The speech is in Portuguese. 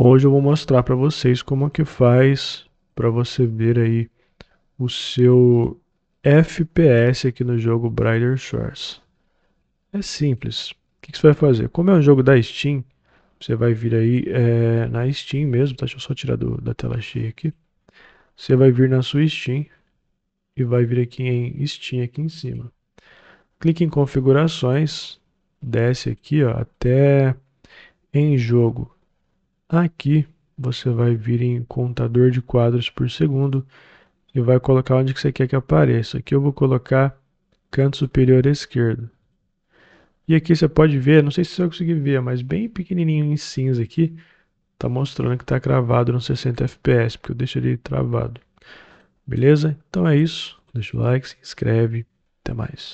Hoje eu vou mostrar para vocês como é que faz para você ver aí o seu FPS aqui no jogo Brighter Shores. É simples. O que, você vai fazer? Como é um jogo da Steam, você vai vir aí é, na Steam mesmo, tá? Deixa eu só tirar do, da tela cheia aqui. Você vai vir na sua Steam e vai vir aqui em Steam aqui em cima. Clique em configurações, desce aqui ó, até em jogo Aqui você vai vir em contador de quadros por segundo e vai colocar onde que você quer que apareça. Aqui eu vou colocar canto superior esquerdo. E aqui você pode ver, não sei se você vai conseguir ver, mas bem pequenininho em cinza aqui, tá mostrando que está cravado no 60 fps, porque eu deixei ele travado. Beleza? Então é isso. Deixa o like, se inscreve, até mais.